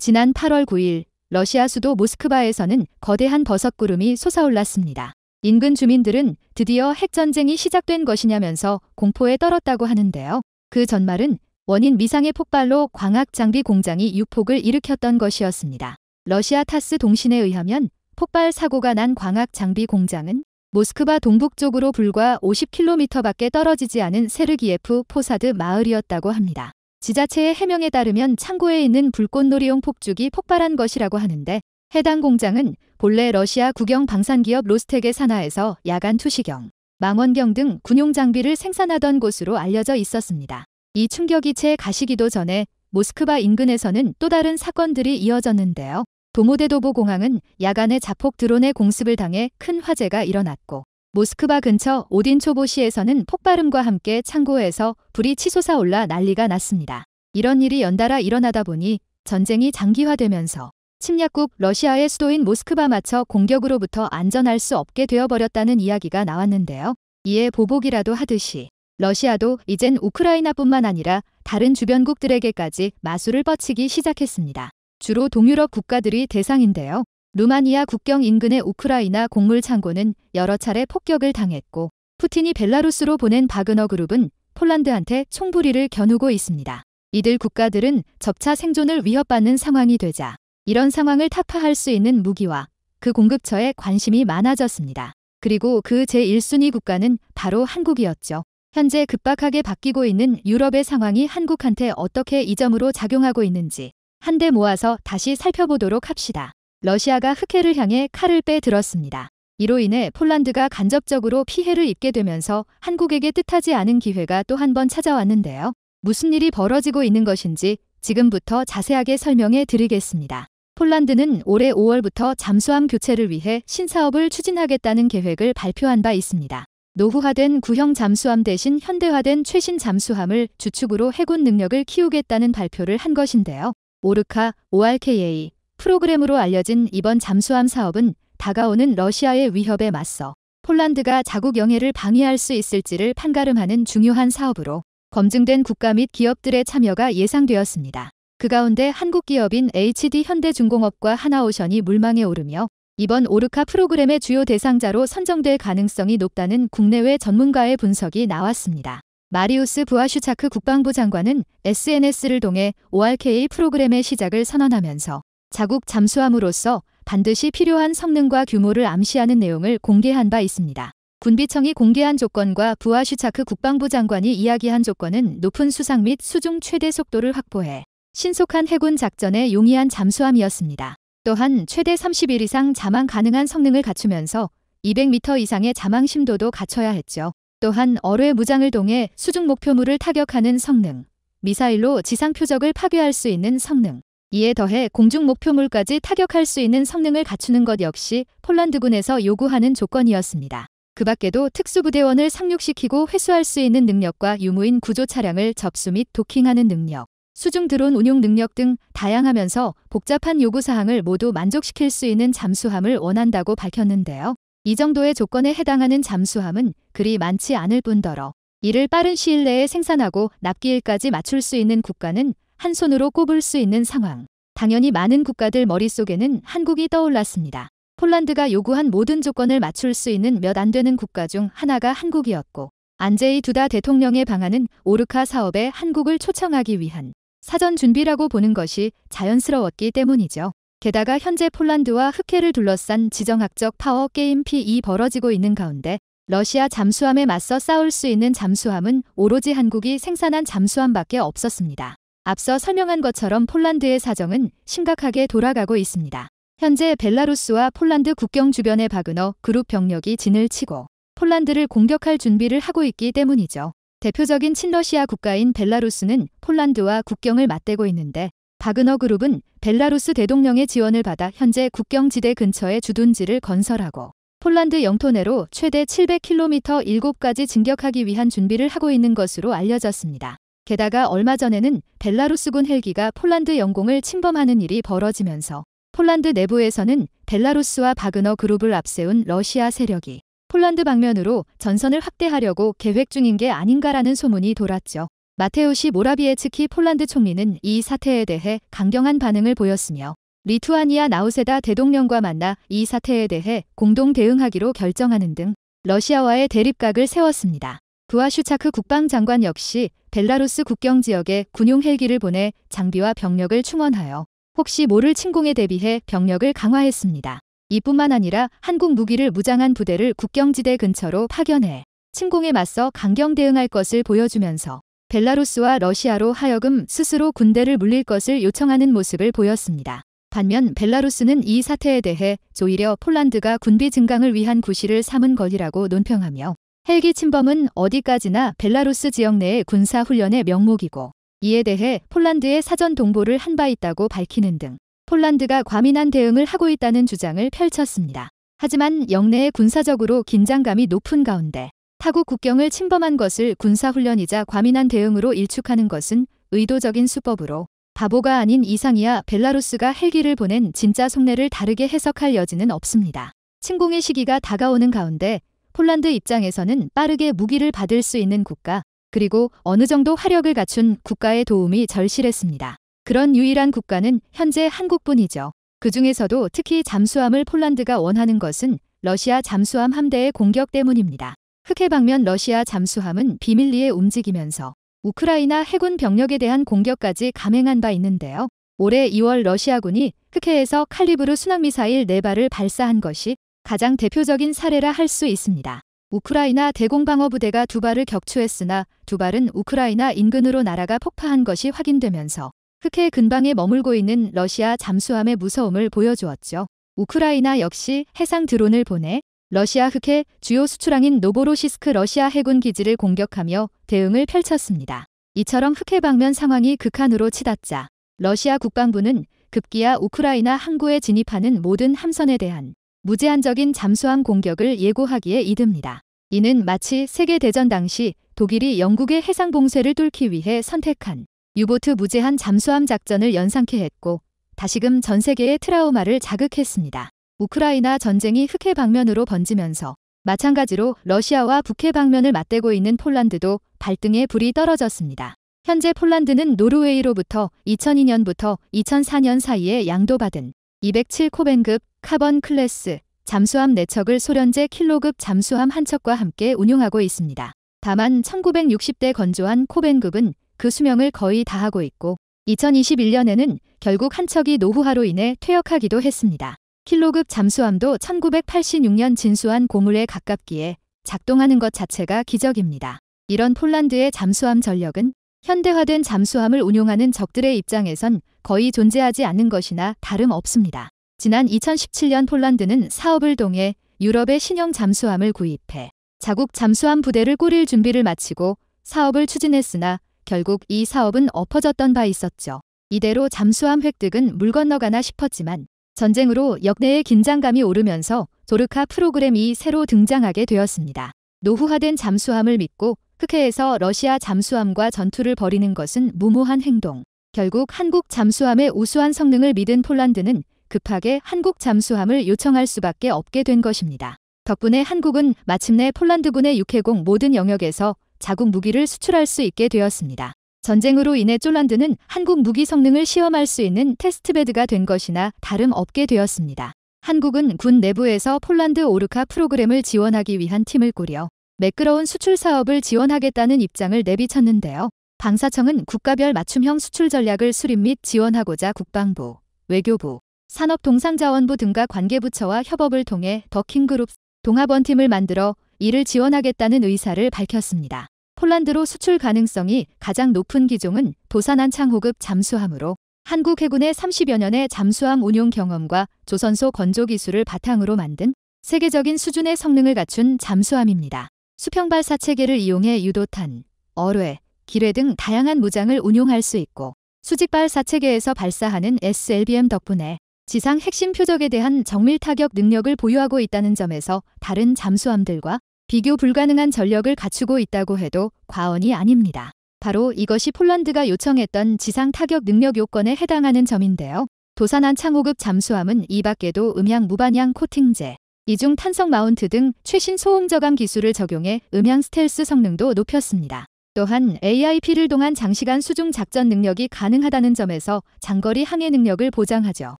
지난 8월 9일 러시아 수도 모스크바에서는 거대한 버섯 구름이 솟아올랐습니다. 인근 주민들은 드디어 핵전쟁이 시작된 것이냐면서 공포에 떨었다고 하는데요. 그 전말은 원인 미상의 폭발로 광학 장비 공장이 유폭을 일으켰던 것이었습니다. 러시아 타스 동신에 의하면 폭발 사고가 난 광학 장비 공장은 모스크바 동북쪽으로 불과 50km 밖에 떨어지지 않은 세르기예프 포사드 마을이었다고 합니다. 지자체의 해명에 따르면 창고에 있는 불꽃놀이용 폭죽이 폭발한 것이라고 하는데 해당 공장은 본래 러시아 국영 방산기업 로스텍의 산하에서 야간 투시경, 망원경 등 군용 장비를 생산하던 곳으로 알려져 있었습니다. 이 충격이 채 가시기도 전에 모스크바 인근에서는 또 다른 사건들이 이어졌는데요. 도모데도보 공항은 야간에 자폭 드론의 공습을 당해 큰 화재가 일어났고 모스크바 근처 오딘초보시에서는 폭발음과 함께 창고에서 불이 치솟아 올라 난리가 났습니다. 이런 일이 연달아 일어나다 보니 전쟁이 장기화되면서 침략국 러시아의 수도인 모스크바 마쳐 공격으로부터 안전할 수 없게 되어버렸다는 이야기가 나왔는데요. 이에 보복이라도 하듯이 러시아도 이젠 우크라이나뿐만 아니라 다른 주변국들에게까지 마술을 뻗치기 시작했습니다. 주로 동유럽 국가들이 대상인데요. 루마니아 국경 인근의 우크라이나 곡물 창고는 여러 차례 폭격을 당했고 푸틴이 벨라루스로 보낸 바그너 그룹은 폴란드한테 총부리를 겨누고 있습니다. 이들 국가들은 접차 생존을 위협받는 상황이 되자 이런 상황을 타파할 수 있는 무기와 그 공급처에 관심이 많아졌습니다. 그리고 그 제1순위 국가는 바로 한국이었죠. 현재 급박하게 바뀌고 있는 유럽의 상황이 한국한테 어떻게 이점으로 작용하고 있는지 한데 모아서 다시 살펴보도록 합시다. 러시아가 흑해를 향해 칼을 빼들었습니다. 이로 인해 폴란드가 간접적으로 피해를 입게 되면서 한국에게 뜻하지 않은 기회가 또 한 번 찾아왔는데요. 무슨 일이 벌어지고 있는 것인지 지금부터 자세하게 설명해 드리겠습니다. 폴란드는 올해 5월부터 잠수함 교체를 위해 신사업을 추진하겠다는 계획을 발표한 바 있습니다. 노후화된 구형 잠수함 대신 현대화된 최신 잠수함을 주축으로 해군 능력을 키우겠다는 발표를 한 것인데요. 오르카, ORKA, 프로그램으로 알려진 이번 잠수함 사업은 다가오는 러시아의 위협에 맞서 폴란드가 자국 영해를 방해할 수 있을지를 판가름하는 중요한 사업으로 검증된 국가 및 기업들의 참여가 예상되었습니다. 그 가운데 한국 기업인 HD 현대중공업과 하나오션이 물망에 오르며 이번 오르카 프로그램의 주요 대상자로 선정될 가능성이 높다는 국내외 전문가의 분석이 나왔습니다. 마리우스 부아슈차크 국방부 장관은 SNS를 통해 ORK 프로그램의 시작을 선언하면서 자국 잠수함으로서 반드시 필요한 성능과 규모를 암시하는 내용을 공개한 바 있습니다. 군비청이 공개한 조건과 부하슈차크 국방부 장관이 이야기한 조건은 높은 수상 및 수중 최대 속도를 확보해 신속한 해군 작전에 용이한 잠수함이었습니다. 또한 최대 30일 이상 자망 가능한 성능을 갖추면서 200m 이상의 자망 심도도 갖춰야 했죠. 또한 어뢰 무장을 통해 수중 목표물을 타격하는 성능, 미사일로 지상 표적을 파괴할 수 있는 성능, 이에 더해 공중 목표물까지 타격할 수 있는 성능을 갖추는 것 역시 폴란드군에서 요구하는 조건이었습니다. 그 밖에도 특수부대원을 상륙시키고 회수할 수 있는 능력과 유무인 구조 차량을 접수 및 도킹하는 능력, 수중 드론 운용 능력 등 다양하면서 복잡한 요구사항을 모두 만족시킬 수 있는 잠수함을 원한다고 밝혔는데요. 이 정도의 조건에 해당하는 잠수함은 그리 많지 않을 뿐더러 이를 빠른 시일 내에 생산하고 납기일까지 맞출 수 있는 국가는 한 손으로 꼽을 수 있는 상황. 당연히 많은 국가들 머릿속에는 한국이 떠올랐습니다. 폴란드가 요구한 모든 조건을 맞출 수 있는 몇 안 되는 국가 중 하나가 한국이었고 안제이 두다 대통령의 방안은 오르카 사업에 한국을 초청하기 위한 사전 준비라고 보는 것이 자연스러웠기 때문이죠. 게다가 현재 폴란드와 흑해를 둘러싼 지정학적 파워 게임 p e 벌어지고 있는 가운데 러시아 잠수함에 맞서 싸울 수 있는 잠수함은 오로지 한국이 생산한 잠수함밖에 없었습니다. 앞서 설명한 것처럼 폴란드의 사정은 심각하게 돌아가고 있습니다. 현재 벨라루스와 폴란드 국경 주변의 바그너 그룹 병력이 진을 치고 폴란드를 공격할 준비를 하고 있기 때문이죠. 대표적인 친러시아 국가인 벨라루스는 폴란드와 국경을 맞대고 있는데 바그너 그룹은 벨라루스 대통령의 지원을 받아 현재 국경지대 근처에 주둔지를 건설하고 폴란드 영토 내로 최대 700km 7가지 진격하기 위한 준비를 하고 있는 것으로 알려졌습니다. 게다가 얼마 전에는 벨라루스군 헬기가 폴란드 영공을 침범하는 일이 벌어지면서 폴란드 내부에서는 벨라루스와 바그너 그룹을 앞세운 러시아 세력이 폴란드 방면으로 전선을 확대하려고 계획 중인 게 아닌가라는 소문이 돌았죠. 마테우시 모라비에츠키 폴란드 총리는 이 사태에 대해 강경한 반응을 보였으며 리투아니아 나우세다 대통령과 만나 이 사태에 대해 공동 대응하기로 결정하는 등 러시아와의 대립각을 세웠습니다. 부하슈차크 국방장관 역시 벨라루스 국경 지역에 군용 헬기를 보내 장비와 병력을 충원하여 혹시 모를 침공에 대비해 병력을 강화했습니다. 이뿐만 아니라 한국 무기를 무장한 부대를 국경지대 근처로 파견해 침공에 맞서 강경 대응할 것을 보여주면서 벨라루스와 러시아로 하여금 스스로 군대를 물릴 것을 요청하는 모습을 보였습니다. 반면 벨라루스는 이 사태에 대해 조이려 폴란드가 군비 증강을 위한 구실을 삼은 것이라고 논평하며 헬기 침범은 어디까지나 벨라루스 지역 내의 군사 훈련의 명목이고 이에 대해 폴란드의 사전 동보를 한 바 있다고 밝히는 등 폴란드가 과민한 대응을 하고 있다는 주장을 펼쳤습니다. 하지만 영내의 군사적으로 긴장감이 높은 가운데 타국 국경을 침범한 것을 군사훈련이자 과민한 대응으로 일축하는 것은 의도적인 수법으로 바보가 아닌 이상이야 벨라루스가 헬기를 보낸 진짜 속내를 다르게 해석할 여지는 없습니다. 침공의 시기가 다가오는 가운데 폴란드 입장에서는 빠르게 무기를 받을 수 있는 국가, 그리고 어느 정도 화력을 갖춘 국가의 도움이 절실했습니다. 그런 유일한 국가는 현재 한국뿐이죠. 그 중에서도 특히 잠수함을 폴란드가 원하는 것은 러시아 잠수함 함대의 공격 때문입니다. 흑해 방면 러시아 잠수함은 비밀리에 움직이면서 우크라이나 해군 병력에 대한 공격까지 감행한 바 있는데요. 올해 2월 러시아군이 흑해에서 칼리브르 순항미사일 4발을 발사한 것이 가장 대표적인 사례라 할 수 있습니다. 우크라이나 대공방어부대가 두발을 격추했으나 두발은 우크라이나 인근으로 날아가 폭파한 것이 확인되면서 흑해 근방에 머물고 있는 러시아 잠수함의 무서움을 보여주었죠. 우크라이나 역시 해상 드론을 보내 러시아 흑해 주요 수출항인 노보로시스크 러시아 해군 기지를 공격하며 대응을 펼쳤습니다. 이처럼 흑해 방면 상황이 극한으로 치닫자 러시아 국방부는 급기야 우크라이나 항구에 진입하는 모든 함선에 대한 무제한적인 잠수함 공격을 예고하기에 이릅니다. 이는 마치 세계대전 당시 독일이 영국의 해상 봉쇄를 뚫기 위해 선택한 유보트 무제한 잠수함 작전을 연상케 했고 다시금 전 세계의 트라우마를 자극했습니다. 우크라이나 전쟁이 흑해 방면으로 번지면서 마찬가지로 러시아와 북해 방면을 맞대고 있는 폴란드도 발등에 불이 떨어졌습니다. 현재 폴란드는 노르웨이로부터 2002년부터 2004년 사이에 양도받은 207 코벤급 카본 클래스 잠수함 내척을 소련제 킬로급 잠수함 한척과 함께 운용하고 있습니다. 다만 1960대 건조한 코벤급은 그 수명을 거의 다하고 있고 2021년에는 결국 한 척이 노후화로 인해 퇴역하기도 했습니다. 킬로급 잠수함도 1986년 진수한 고물에 가깝기에 작동하는 것 자체가 기적입니다. 이런 폴란드의 잠수함 전력은 현대화된 잠수함을 운용하는 적들의 입장에선 거의 존재하지 않는 것이나 다름없습니다. 지난 2017년 폴란드는 사업을 통해 유럽의 신형 잠수함을 구입해 자국 잠수함 부대를 꾸릴 준비를 마치고 사업을 추진했으나 결국 이 사업은 엎어졌던 바 있었죠. 이대로 잠수함 획득은 물 건너가나 싶었지만 전쟁으로 역내의 긴장감이 오르면서 조르카 프로그램이 새로 등장하게 되었습니다. 노후화된 잠수함을 믿고 흑해에서 러시아 잠수함과 전투를 벌이는 것은 무모한 행동. 결국 한국 잠수함의 우수한 성능을 믿은 폴란드는 급하게 한국 잠수함을 요청할 수밖에 없게 된 것입니다. 덕분에 한국은 마침내 폴란드군의 육해공 모든 영역에서 자국 무기를 수출할 수 있게 되었습니다. 전쟁으로 인해 쫄란드는 한국 무기 성능을 시험할 수 있는 테스트베드가 된 것이나 다름없게 되었습니다. 한국은 군 내부에서 폴란드 오르카 프로그램을 지원하기 위한 팀을 꾸려 매끄러운 수출 사업을 지원하겠다는 입장을 내비쳤는데요. 방사청은 국가별 맞춤형 수출 전략을 수립 및 지원하고자 국방부, 외교부, 산업동상자원부 등과 관계부처와 협업을 통해 더킹그룹 동합원팀을 만들어 이를 지원하겠다는 의사를 밝혔습니다. 폴란드로 수출 가능성이 가장 높은 기종은 도산안 창호급 잠수함으로 한국 해군의 30여 년의 잠수함 운용 경험과 조선소 건조 기술을 바탕으로 만든 세계적인 수준의 성능을 갖춘 잠수함입니다. 수평발사 체계를 이용해 유도탄, 어뢰, 기뢰 등 다양한 무장을 운용할 수 있고 수직발 사체계에서 발사하는 SLBM 덕분에 지상 핵심 표적에 대한 정밀 타격 능력을 보유하고 있다는 점에서 다른 잠수함들과 비교 불가능한 전력을 갖추고 있다고 해도 과언이 아닙니다. 바로 이것이 폴란드가 요청했던 지상 타격 능력 요건에 해당하는 점인데요. 도산한 창호급 잠수함은 이 밖에도 음향 무반향 코팅제, 이중 탄성 마운트 등 최신 소음 저감 기술을 적용해 음향 스텔스 성능도 높였습니다. 또한 AIP를 동안 장시간 수중 작전 능력이 가능하다는 점에서 장거리 항해 능력을 보장하죠.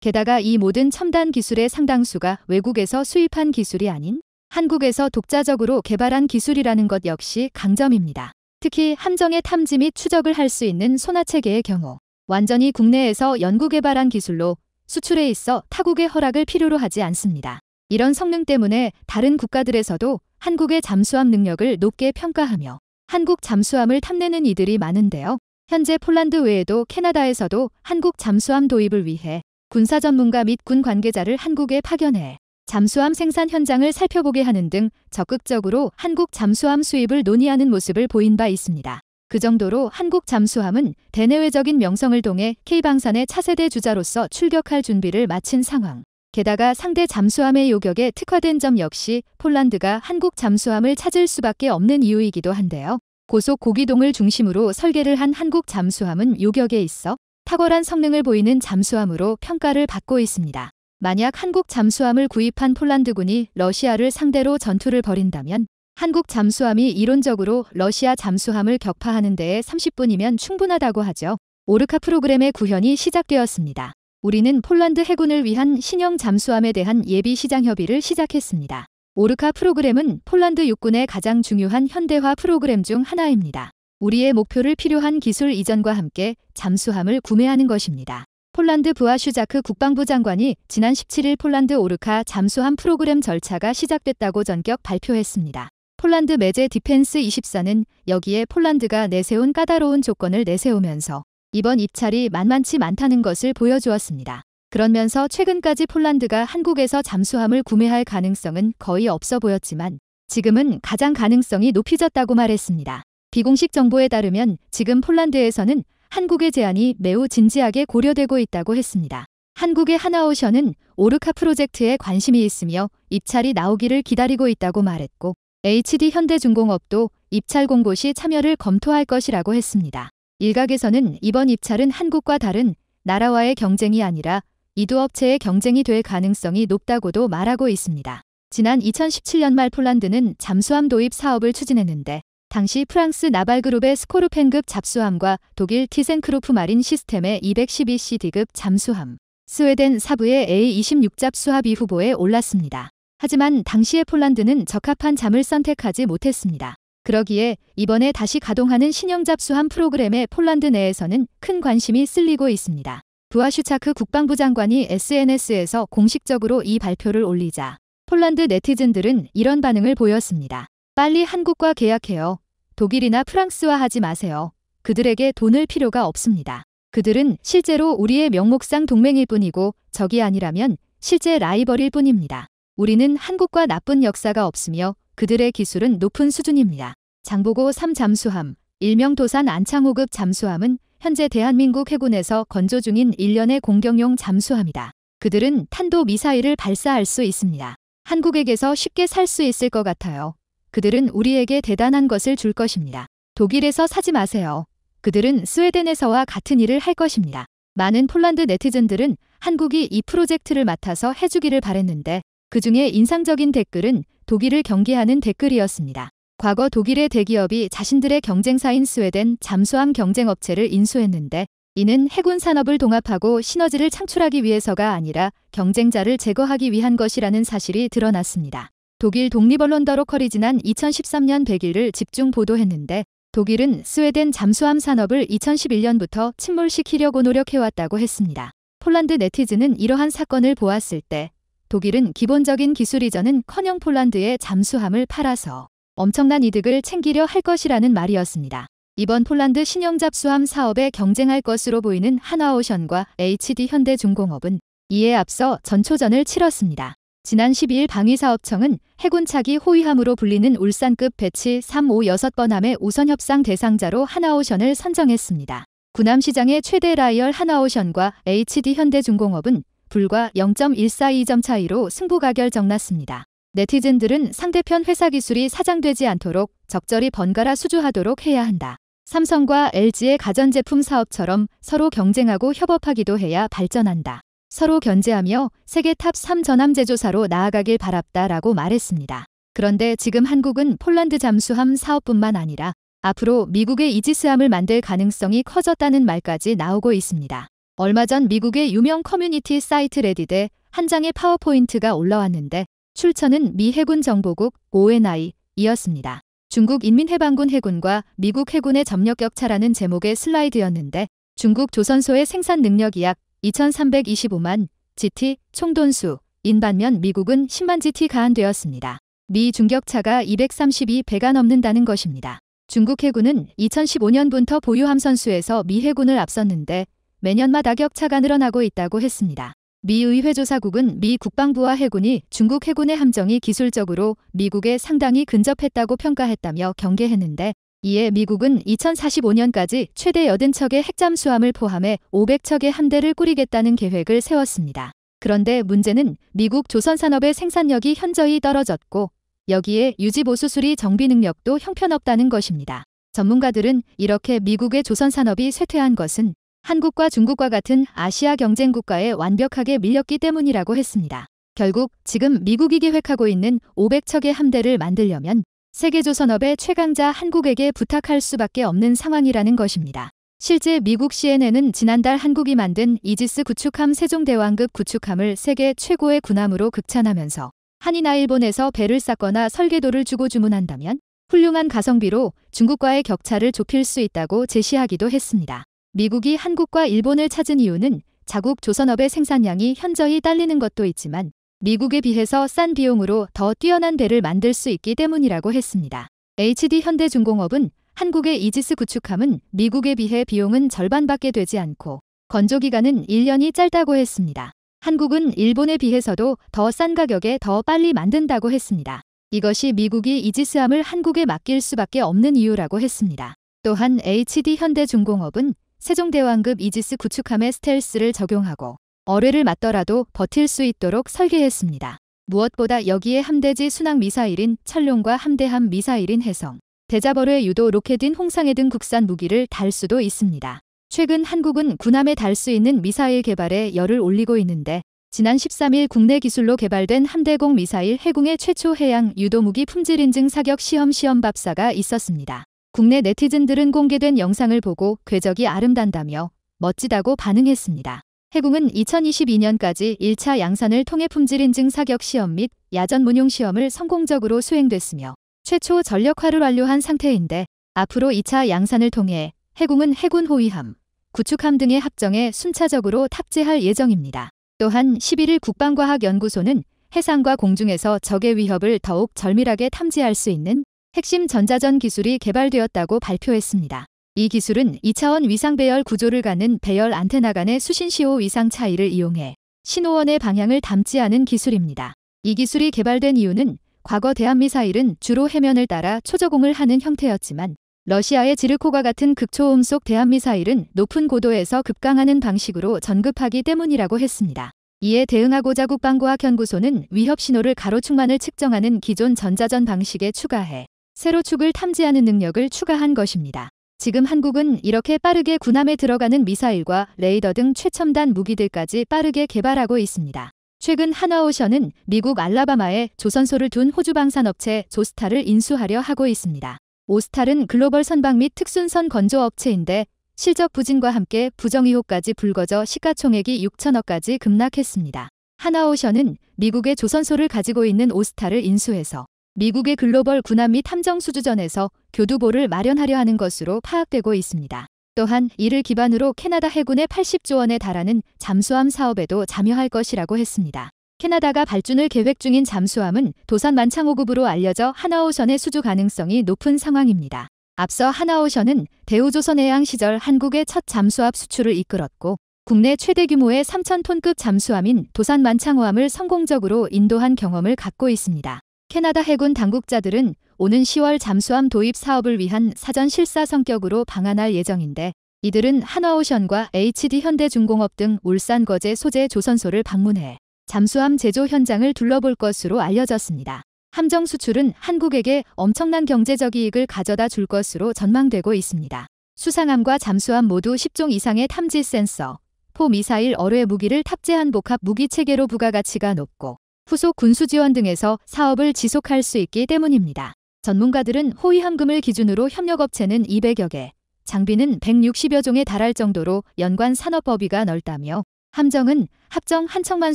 게다가 이 모든 첨단 기술의 상당수가 외국에서 수입한 기술이 아닌 한국에서 독자적으로 개발한 기술이라는 것 역시 강점입니다. 특히 함정의 탐지 및 추적을 할 수 있는 소나체계의 경우 완전히 국내에서 연구 개발한 기술로 수출에 있어 타국의 허락을 필요로 하지 않습니다. 이런 성능 때문에 다른 국가들에서도 한국의 잠수함 능력을 높게 평가하며 한국 잠수함을 탐내는 이들이 많은데요. 현재 폴란드 외에도 캐나다에서도 한국 잠수함 도입을 위해 군사 전문가 및 군 관계자를 한국에 파견해 잠수함 생산 현장을 살펴보게 하는 등 적극적으로 한국 잠수함 수입을 논의하는 모습을 보인 바 있습니다. 그 정도로 한국 잠수함은 대내외적인 명성을 통해 K방산의 차세대 주자로서 출격할 준비를 마친 상황. 게다가 상대 잠수함의 요격에 특화된 점 역시 폴란드가 한국 잠수함을 찾을 수밖에 없는 이유이기도 한데요. 고속 고기동을 중심으로 설계를 한 한국 잠수함은 요격에 있어 탁월한 성능을 보이는 잠수함으로 평가를 받고 있습니다. 만약 한국 잠수함을 구입한 폴란드군이 러시아를 상대로 전투를 벌인다면 한국 잠수함이 이론적으로 러시아 잠수함을 격파하는 데에 30분이면 충분하다고 하죠. 오르카 프로그램의 구현이 시작되었습니다. 우리는 폴란드 해군을 위한 신형 잠수함에 대한 예비 시장 협의를 시작했습니다. 오르카 프로그램은 폴란드 육군의 가장 중요한 현대화 프로그램 중 하나입니다. 우리의 목표를 필요한 기술 이전과 함께 잠수함을 구매하는 것입니다. 폴란드 부하 슈자크 국방부 장관이 지난 17일 폴란드 오르카 잠수함 프로그램 절차가 시작됐다고 전격 발표했습니다. 폴란드 매제 디펜스 24는 여기에 폴란드가 내세운 까다로운 조건을 내세우면서 이번 입찰이 만만치 않다는 것을 보여주었습니다. 그러면서 최근까지 폴란드가 한국에서 잠수함을 구매할 가능성은 거의 없어 보였지만 지금은 가장 가능성이 높이졌다고 말했습니다. 비공식 정보에 따르면 지금 폴란드에서는 한국의 제안이 매우 진지하게 고려되고 있다고 했습니다. 한국의 하나오션은 오르카 프로젝트에 관심이 있으며 입찰이 나오기를 기다리고 있다고 말했고 HD 현대중공업도 입찰 공고 시 참여를 검토할 것이라고 했습니다. 일각에서는 이번 입찰은 한국과 다른 나라와의 경쟁이 아니라 이두업체의 경쟁이 될 가능성이 높다고도 말하고 있습니다. 지난 2017년 말 폴란드는 잠수함 도입 사업을 추진했는데 당시 프랑스 나발그룹의 스코르펜급 잡수함과 독일 티센크루프 마린 시스템의 212CD급 잠수함, 스웨덴 사부의 A26 잡수함이 후보에 올랐습니다. 하지만 당시의 폴란드는 적합한 잠을 선택하지 못했습니다. 그러기에 이번에 다시 가동하는 신형 잡수함 프로그램에 폴란드 내에서는 큰 관심이 쓸리고 있습니다. 부하슈차크 국방부 장관이 SNS에서 공식적으로 이 발표를 올리자 폴란드 네티즌들은 이런 반응을 보였습니다. 빨리 한국과 계약해요. 독일이나 프랑스와 하지 마세요. 그들에게 돈을 필요가 없습니다. 그들은 실제로 우리의 명목상 동맹일 뿐이고 적이 아니라면 실제 라이벌일 뿐입니다. 우리는 한국과 나쁜 역사가 없으며 그들의 기술은 높은 수준입니다. 장보고 3 잠수함, 일명 도산 안창호급 잠수함은 현재 대한민국 해군에서 건조 중인 1년의 공격용 잠수함이다. 그들은 탄도 미사일을 발사할 수 있습니다. 한국에게서 쉽게 살 수 있을 것 같아요. 그들은 우리에게 대단한 것을 줄 것입니다. 독일에서 사지 마세요. 그들은 스웨덴에서와 같은 일을 할 것입니다. 많은 폴란드 네티즌들은 한국이 이 프로젝트를 맡아서 해주기를 바랬는데 그 중에 인상적인 댓글은 독일을 경계하는 댓글이었습니다. 과거 독일의 대기업이 자신들의 경쟁사인 스웨덴 잠수함 경쟁업체를 인수했는데 이는 해군 산업을 동합하고 시너지를 창출하기 위해서가 아니라 경쟁자를 제거하기 위한 것이라는 사실이 드러났습니다. 독일 독립언론 더로컬이 지난 2013년 100일을 집중 보도했는데 독일은 스웨덴 잠수함 산업을 2011년부터 침몰시키려고 노력해왔다고 했습니다. 폴란드 네티즌은 이러한 사건을 보았을 때 독일은 기본적인 기술 이전은 커녕 폴란드의 잠수함을 팔아서 엄청난 이득을 챙기려 할 것이라는 말이었습니다. 이번 폴란드 신형 잡수함 사업에 경쟁할 것으로 보이는 하나오션과 HD현대중공업은 이에 앞서 전초전을 치렀습니다. 지난 12일 방위사업청은 해군차기 호위함으로 불리는 울산급 배치 356번함의 우선 협상 대상자로 하나오션을 선정했습니다. 구남시장의 최대 라이얼 하나오션과 HD현대중공업은 불과 0.142점 차이로 승부가결 정났습니다. 네티즌들은 상대편 회사 기술이 사장되지 않도록 적절히 번갈아 수주하도록 해야 한다. 삼성과 LG의 가전제품 사업처럼 서로 경쟁하고 협업하기도 해야 발전한다. 서로 견제하며 세계 탑 3 전함제조사로 나아가길 바랍다라고 말했습니다. 그런데 지금 한국은 폴란드 잠수함 사업뿐만 아니라 앞으로 미국의 이지스함을 만들 가능성이 커졌다는 말까지 나오고 있습니다. 얼마 전 미국의 유명 커뮤니티 사이트 레딧에 한 장의 파워포인트가 올라왔는데 출처는 미 해군 정보국 ONI이었습니다. 중국 인민해방군 해군과 미국 해군의 점력 격차라는 제목의 슬라이드였는데 중국 조선소의 생산 능력 이약 2325만 GT 총돈수 인 반면 미국은 10만 GT 가한되었습니다. 미 중격차가 232배가 넘는다는 것입니다. 중국 해군은 2015년부터 보유함 선수에서 미 해군을 앞섰는데 매년마다 격차가 늘어나고 있다고 했습니다. 미의회조사국은 미 국방부와 해군이 중국 해군의 함정이 기술적으로 미국에 상당히 근접했다고 평가했다며 경계했는데 이에 미국은 2045년까지 최대 80척의 핵잠수함을 포함해 500척의 함대를 꾸리겠다는 계획을 세웠습니다. 그런데 문제는 미국 조선산업의 생산력이 현저히 떨어졌고 여기에 유지보수술이 정비 능력도 형편없다는 것입니다. 전문가들은 이렇게 미국의 조선산업이 쇠퇴한 것은 한국과 중국과 같은 아시아 경쟁국가에 완벽하게 밀렸기 때문이라고 했습니다. 결국 지금 미국이 계획하고 있는 500척의 함대를 만들려면 세계조선업의 최강자 한국에게 부탁할 수밖에 없는 상황이라는 것입니다. 실제 미국 CNN은 지난달 한국이 만든 이지스 구축함 세종대왕급 구축함을 세계 최고의 군함으로 극찬하면서 한이나 일본에서 배를 쌓거나 설계도를 주고 주문한다면 훌륭한 가성비로 중국과의 격차를 좁힐 수 있다고 제시하기도 했습니다. 미국이 한국과 일본을 찾은 이유는 자국 조선업의 생산량이 현저히 딸리는 것도 있지만 미국에 비해서 싼 비용으로 더 뛰어난 배를 만들 수 있기 때문이라고 했습니다. HD 현대중공업은 한국의 이지스 구축함은 미국에 비해 비용은 절반밖에 되지 않고 건조기간은 1년이 짧다고 했습니다. 한국은 일본에 비해서도 더 싼 가격에 더 빨리 만든다고 했습니다. 이것이 미국이 이지스함을 한국에 맡길 수밖에 없는 이유라고 했습니다. 또한 HD 현대중공업은 세종대왕급 이지스 구축함의 스텔스를 적용하고 어뢰를 맞더라도 버틸 수 있도록 설계했습니다. 무엇보다 여기에 함대지 순항 미사일인 철룡과 함대함 미사일인 해성, 대자벌의 유도 로켓인 홍상해 등 국산 무기를 달 수도 있습니다. 최근 한국은 군함에 달 수 있는 미사일 개발에 열을 올리고 있는데 지난 13일 국내 기술로 개발된 함대공 미사일 해공의 최초 해양 유도무기 품질 인증 사격 시험 시험 밥사가 있었습니다. 국내 네티즌들은 공개된 영상을 보고 궤적이 아름단다며 멋지다고 반응했습니다. 해궁은 2022년까지 1차 양산을 통해 품질 인증 사격 시험 및 야전 문용 시험을 성공적으로 수행됐으며 최초 전력화를 완료한 상태인데 앞으로 2차 양산을 통해 해궁은 해군 호위함, 구축함 등의 합정에 순차적으로 탑재할 예정입니다. 또한 11일 국방과학연구소는 해상과 공중에서 적의 위협을 더욱 절밀하게 탐지할 수 있는 핵심 전자전 기술이 개발되었다고 발표했습니다. 이 기술은 2차원 위상 배열 구조를 갖는 배열 안테나 간의 수신 시호 위상 차이를 이용해 신호원의 방향을 담지 않은 기술입니다. 이 기술이 개발된 이유는 과거 대한미사일은 주로 해면을 따라 초저공을 하는 형태였지만 러시아의 지르코가 같은 극초음 속 대한미사일은 높은 고도에서 급강하는 방식으로 전급하기 때문이라고 했습니다. 이에 대응하고자 국방과학연구소는 위협 신호를 가로축만을 측정하는 기존 전자전 방식에 추가해 세로축을 탐지하는 능력을 추가한 것입니다. 지금 한국은 이렇게 빠르게 군함에 들어가는 미사일과 레이더 등 최첨단 무기들까지 빠르게 개발하고 있습니다. 최근 하나오션은 미국 알라바마에 조선소를 둔 호주 방산업체 조스타를 인수하려 하고 있습니다. 오스탈은 글로벌 선박 및 특순선 건조 업체인데 실적 부진과 함께 부정 의혹까지 불거져 시가총액이 6천억까지 급락했습니다. 하나오션은 미국의 조선소를 가지고 있는 오스타를 인수해서 미국의 글로벌 군함 및 함정 수주전에서 교두보를 마련하려 하는 것으로 파악되고 있습니다. 또한 이를 기반으로 캐나다 해군의 80조 원에 달하는 잠수함 사업에도 참여할 것이라고 했습니다. 캐나다가 발준을 계획 중인 잠수함은 도산 만창호급으로 알려져 하나오션의 수주 가능성이 높은 상황입니다. 앞서 하나오션은 대우조선해양 시절 한국의 첫 잠수함 수출을 이끌었고 국내 최대 규모의 3,000톤급 잠수함인 도산 만창호함을 성공적으로 인도한 경험을 갖고 있습니다. 캐나다 해군 당국자들은 오는 10월 잠수함 도입 사업을 위한 사전 실사 성격으로 방안할 예정인데 이들은 한화오션과 HD 현대중공업 등 울산 거제 소재 조선소를 방문해 잠수함 제조 현장을 둘러볼 것으로 알려졌습니다. 함정 수출은 한국에게 엄청난 경제적 이익을 가져다 줄 것으로 전망되고 있습니다. 수상함과 잠수함 모두 10종 이상의 탐지 센서, 포 미사일 어뢰 무기를 탑재한 복합 무기 체계로 부가가치가 높고 후속 군수 지원 등에서 사업을 지속할 수 있기 때문입니다. 전문가들은 호위함금을 기준으로 협력업체는 200여 개, 장비는 160여 종에 달할 정도로 연관 산업 범위가 넓다며 함정은 합정 한 척만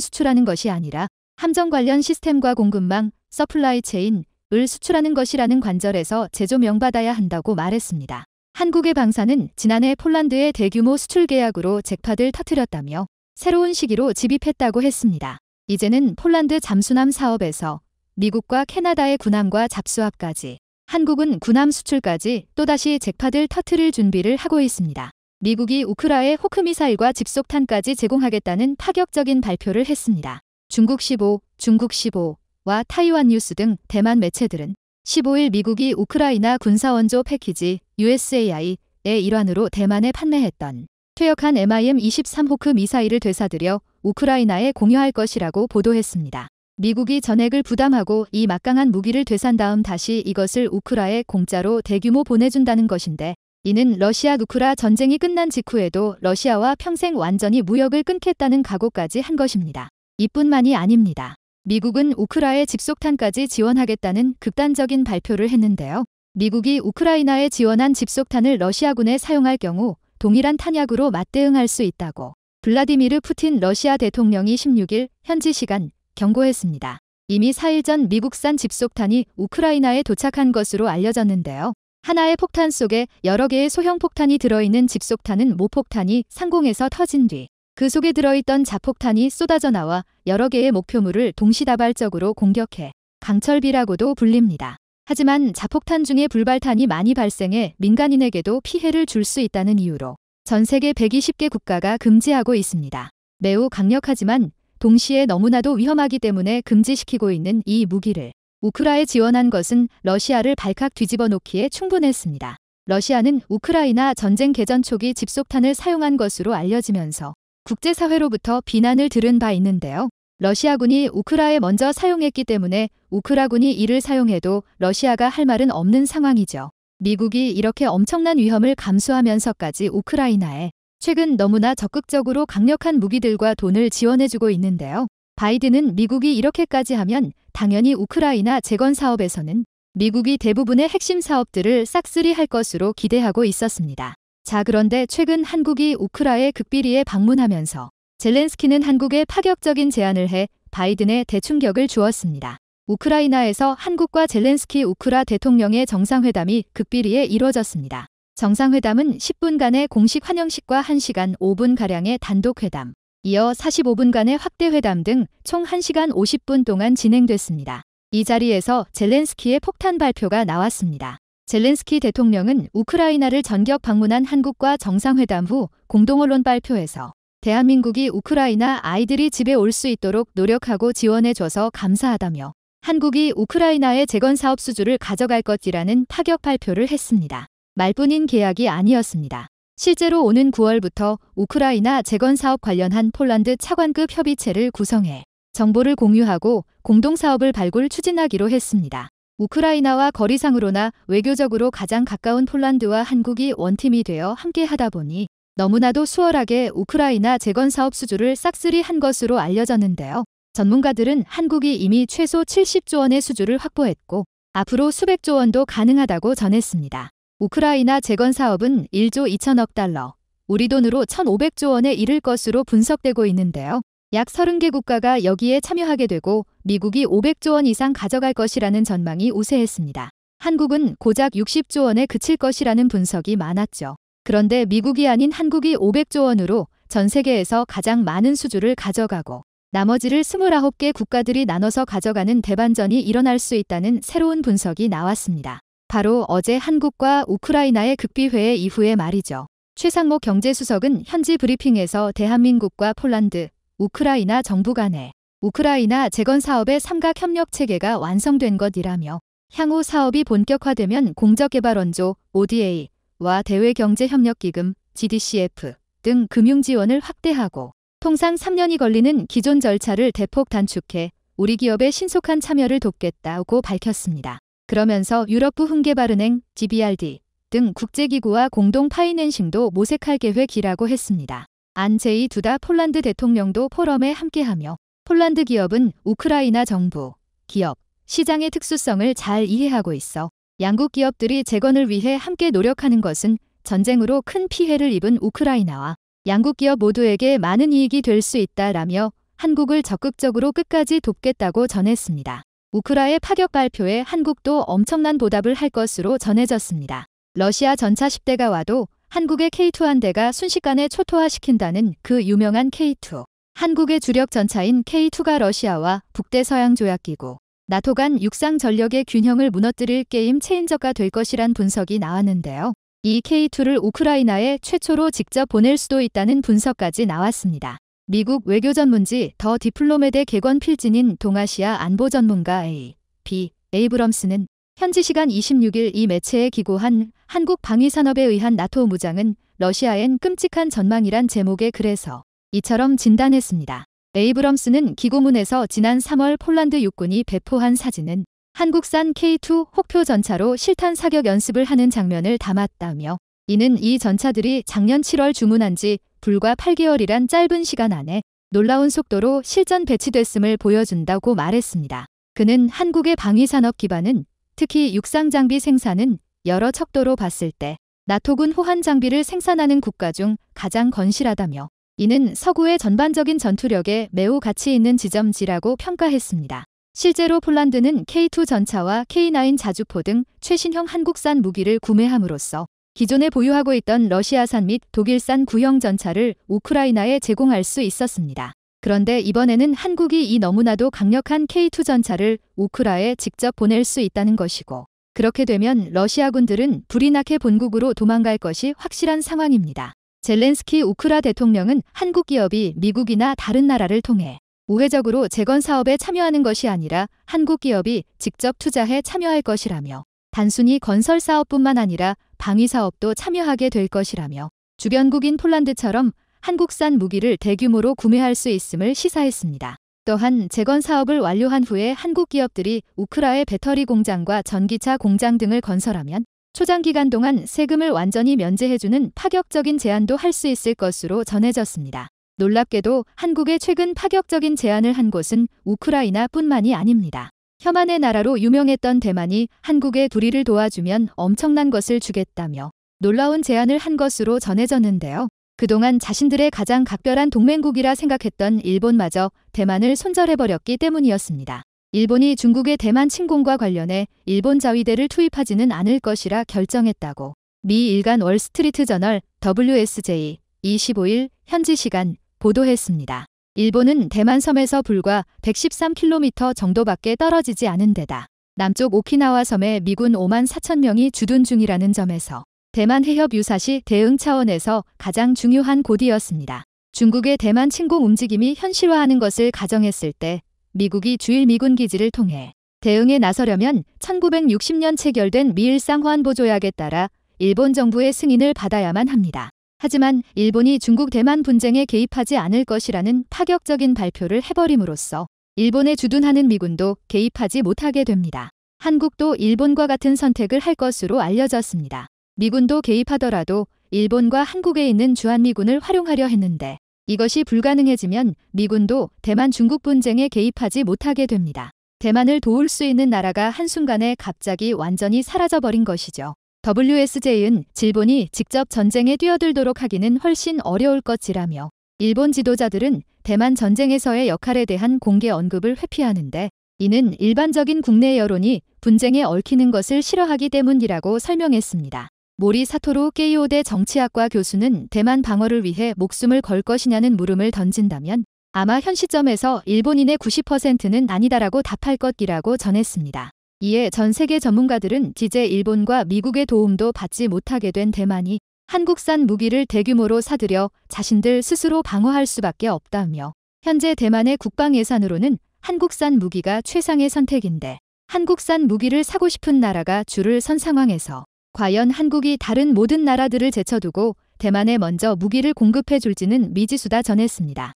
수출하는 것이 아니라 함정 관련 시스템과 공급망, 서플라이 체인, 을 수출하는 것이라는 관절에서 제조명 받아야 한다고 말했습니다. 한국의 방사는 지난해 폴란드의 대규모 수출 계약으로 잭팟을 터뜨렸다며 새로운 시기로 집입했다고 했습니다. 이제는 폴란드 잠수남 사업에서 미국과 캐나다의 군함과 잡수함까지 한국은 군함 수출까지 또다시 잭파들 터트릴 준비를 하고 있습니다. 미국이 우크라에 호크미사일과 집속탄까지 제공하겠다는 파격적인 발표를 했습니다. 중국 15, 중국 15와 타이완 뉴스 등 대만 매체들은 15일 미국이 우크라이나 군사원조 패키지 USAI의 일환으로 대만에 판매했던 퇴역한 MIM-23 호크 미사일을 되사들여 우크라이나에 공여할 것이라고 보도했습니다. 미국이 전액을 부담하고 이 막강한 무기를 되산 다음 다시 이것을 우크라에 공짜로 대규모 보내준다는 것인데 이는 러시아 우크라 전쟁이 끝난 직후에도 러시아와 평생 완전히 무역을 끊겠다는 각오까지 한 것입니다. 이뿐만이 아닙니다. 미국은 우크라에 집속탄까지 지원하겠다는 극단적인 발표를 했는데요. 미국이 우크라이나에 지원한 집속탄을 러시아군에 사용할 경우 동일한 탄약으로 맞대응할 수 있다고 블라디미르 푸틴 러시아 대통령이 16일 현지 시간 경고했습니다. 이미 4일 전 미국산 집속탄이 우크라이나에 도착한 것으로 알려졌는데요. 하나의 폭탄 속에 여러 개의 소형 폭탄이 들어있는 집속탄은 모폭탄이 상공에서 터진 뒤 그 속에 들어있던 자폭탄이 쏟아져 나와 여러 개의 목표물을 동시다발적으로 공격해 강철비라고도 불립니다. 하지만 자폭탄 중에 불발탄이 많이 발생해 민간인에게도 피해를 줄 수 있다는 이유로 전 세계 120개 국가가 금지하고 있습니다. 매우 강력하지만 동시에 너무나도 위험하기 때문에 금지시키고 있는 이 무기를 우크라에 지원한 것은 러시아를 발칵 뒤집어 놓기에 충분했습니다. 러시아는 우크라이나 전쟁 개전 초기 집속탄을 사용한 것으로 알려지면서 국제사회로부터 비난을 들은 바 있는데요. 러시아군이 우크라에 먼저 사용했기 때문에 우크라군이 이를 사용해도 러시아가 할 말은 없는 상황이죠. 미국이 이렇게 엄청난 위험을 감수하면서까지 우크라이나에 최근 너무나 적극적으로 강력한 무기들과 돈을 지원해주고 있는데요. 바이든은 미국이 이렇게까지 하면 당연히 우크라이나 재건 사업에서는 미국이 대부분의 핵심 사업들을 싹쓸이 할 것으로 기대하고 있었습니다. 자, 그런데 최근 한국이 우크라의 극비리에 방문하면서 젤렌스키는 한국에 파격적인 제안을 해 바이든의 대충격을 주었습니다. 우크라이나에서 한국과 젤렌스키 우크라 대통령의 정상회담이 극비리에 이뤄졌습니다. 정상회담은 10분간의 공식 환영식과 1시간 5분가량의 단독회담, 이어 45분간의 확대회담 등 총 1시간 50분 동안 진행됐습니다. 이 자리에서 젤렌스키의 폭탄 발표가 나왔습니다. 젤렌스키 대통령은 우크라이나를 전격 방문한 한국과 정상회담 후 공동언론 발표에서 대한민국이 우크라이나 아이들이 집에 올 수 있도록 노력하고 지원해줘서 감사하다며 한국이 우크라이나의 재건 사업 수주를 가져갈 것이라는 타격 발표를 했습니다. 말뿐인 계약이 아니었습니다. 실제로 오는 9월부터 우크라이나 재건 사업 관련한 폴란드 차관급 협의체를 구성해 정보를 공유하고 공동사업을 발굴 추진하기로 했습니다. 우크라이나와 거리상으로나 외교적으로 가장 가까운 폴란드와 한국이 원팀이 되어 함께 하다 보니 너무나도 수월하게 우크라이나 재건 사업 수주를 싹쓸이 한 것으로 알려졌는데요. 전문가들은 한국이 이미 최소 70조 원의 수주를 확보했고 앞으로 수백조 원도 가능하다고 전했습니다. 우크라이나 재건 사업은 1조 2천억 달러, 우리 돈으로 1,500조 원에 이를 것으로 분석되고 있는데요. 약 30개 국가가 여기에 참여하게 되고 미국이 500조 원 이상 가져갈 것이라는 전망이 우세했습니다. 한국은 고작 60조 원에 그칠 것이라는 분석이 많았죠. 그런데 미국이 아닌 한국이 500조 원으로 전 세계에서 가장 많은 수주를 가져가고 나머지를 29개 국가들이 나눠서 가져가는 대반전이 일어날 수 있다는 새로운 분석이 나왔습니다. 바로 어제 한국과 우크라이나의 극비회의 이후의 말이죠. 최상모 경제수석은 현지 브리핑에서 대한민국과 폴란드, 우크라이나 정부 간에 우크라이나 재건 사업의 삼각 협력 체계가 완성된 것이라며 향후 사업이 본격화되면 공적개발원조 ODA와 대외경제협력기금 GDCF 등 금융 지원을 확대하고 통상 3년이 걸리는 기존 절차를 대폭 단축해 우리 기업의 신속한 참여를 돕겠다고 밝혔습니다. 그러면서 유럽부 흥게발은행 GBRD 등 국제기구와 공동 파이낸싱도 모색할 계획이라고 했습니다. 안제이 두다 폴란드 대통령도 포럼에 함께하며 폴란드 기업은 우크라이나 정부, 기업, 시장의 특수성을 잘 이해하고 있어 양국 기업들이 재건을 위해 함께 노력하는 것은 전쟁으로 큰 피해를 입은 우크라이나와 양국 기업 모두에게 많은 이익이 될 수 있다라며 한국을 적극적으로 끝까지 돕겠다고 전했습니다. 우크라의 파격 발표에 한국도 엄청난 보답을 할 것으로 전해졌습니다. 러시아 전차 10대가 와도 한국의 K2 한 대가 순식간에 초토화시킨다는 그 유명한 K2. 한국의 주력 전차인 K2가 러시아와 북대 서양 조약기구, 나토 간 육상 전력의 균형을 무너뜨릴 게임 체인저가 될 것이란 분석이 나왔는데요. 이 K2를 우크라이나에 최초로 직접 보낼 수도 있다는 분석까지 나왔습니다. 미국 외교 전문지 더 디플로메대 개건 필진인 동아시아 안보 전문가 A. B. 에이브럼스는 현지 시간 26일 이 매체에 기고한 한국 방위산업에 의한 나토 무장은 러시아엔 끔찍한 전망이란 제목의 글에서 이처럼 진단했습니다. 에이브럼스는 기고문에서 지난 3월 폴란드 육군이 배포한 사진은 한국산 K2 혹표 전차로 실탄 사격 연습을 하는 장면을 담았다며 이는 이 전차들이 작년 7월 주문한 지 불과 8개월이란 짧은 시간 안에 놀라운 속도로 실전 배치됐음을 보여준다고 말했습니다. 그는 한국의 방위산업 기반은 특히 육상 장비 생산은 여러 척도로 봤을 때 나토군 호환 장비를 생산하는 국가 중 가장 건실하다며 이는 서구의 전반적인 전투력에 매우 가치 있는 지점지라고 평가했습니다. 실제로 폴란드는 K2 전차와 K9 자주포 등 최신형 한국산 무기를 구매함으로써 기존에 보유하고 있던 러시아산 및 독일산 구형 전차를 우크라이나에 제공할 수 있었습니다. 그런데 이번에는 한국이 이 너무나도 강력한 K2 전차를 우크라에 직접 보낼 수 있다는 것이고 그렇게 되면 러시아군들은 불이 나케 본국으로 도망갈 것이 확실한 상황입니다. 젤렌스키 우크라 대통령은 한국 기업이 미국이나 다른 나라를 통해 우회적으로 재건 사업에 참여하는 것이 아니라 한국 기업이 직접 투자해 참여할 것이라며 단순히 건설 사업뿐만 아니라 방위 사업도 참여하게 될 것이라며 주변국인 폴란드처럼 한국산 무기를 대규모로 구매할 수 있음을 시사했습니다. 또한 재건 사업을 완료한 후에 한국 기업들이 우크라의 배터리 공장과 전기차 공장 등을 건설하면 초장 기간 동안 세금을 완전히 면제해주는 파격적인 제안도 할 수 있을 것으로 전해졌습니다. 놀랍게도 한국의 최근 파격적인 제안을 한 곳은 우크라이나뿐만이 아닙니다. 혐한의 나라로 유명했던 대만이 한국의 불의를 도와주면 엄청난 것을 주겠다며 놀라운 제안을 한 것으로 전해졌는데요. 그동안 자신들의 가장 각별한 동맹국이라 생각했던 일본마저 대만을 손절해버렸기 때문이었습니다. 일본이 중국의 대만 침공과 관련해 일본 자위대를 투입하지는 않을 것이라 결정했다고 미 일간 월스트리트 저널 WSJ 25일 현지 시간 보도했습니다. 일본은 대만섬에서 불과 113km 정도밖에 떨어지지 않은 데다 남쪽 오키나와 섬에 미군 5만 4천 명이 주둔 중이라는 점에서 대만 해협 유사시 대응 차원에서 가장 중요한 곳이었습니다. 중국의 대만 침공 움직임이 현실화하는 것을 가정했을 때 미국이 주일 미군 기지를 통해 대응에 나서려면 1960년 체결된 미일상 환보 조약에 따라 일본 정부의 승인을 받아야만 합니다. 하지만 일본이 중국 대만 분쟁에 개입하지 않을 것이라는 파격적인 발표를 해버림으로써 일본에 주둔하는 미군도 개입하지 못하게 됩니다. 한국도 일본과 같은 선택을 할 것으로 알려졌습니다. 미군도 개입하더라도 일본과 한국에 있는 주한미군을 활용하려 했는데 이것이 불가능해지면 미군도 대만 중국 분쟁에 개입하지 못하게 됩니다. 대만을 도울 수 있는 나라가 한순간에 갑자기 완전히 사라져버린 것이죠. WSJ은 일본이 직접 전쟁에 뛰어들도록 하기는 훨씬 어려울 것이라며 일본 지도자들은 대만 전쟁에서의 역할에 대한 공개 언급을 회피하는데 이는 일반적인 국내 여론이 분쟁에 얽히는 것을 싫어하기 때문이라고 설명했습니다. 모리 사토로 게이오대 정치학과 교수는 대만 방어를 위해 목숨을 걸 것이냐는 물음을 던진다면 아마 현 시점에서 일본인의 90%는 아니다라고 답할 것이라고 전했습니다. 이에 전 세계 전문가들은 디제 일본과 미국의 도움도 받지 못하게 된 대만이 한국산 무기를 대규모로 사들여 자신들 스스로 방어할 수밖에 없다며 현재 대만의 국방 예산으로는 한국산 무기가 최상의 선택인데 한국산 무기를 사고 싶은 나라가 줄을 선 상황에서 과연 한국이 다른 모든 나라들을 제쳐두고 대만에 먼저 무기를 공급해 줄지는 미지수다 전했습니다.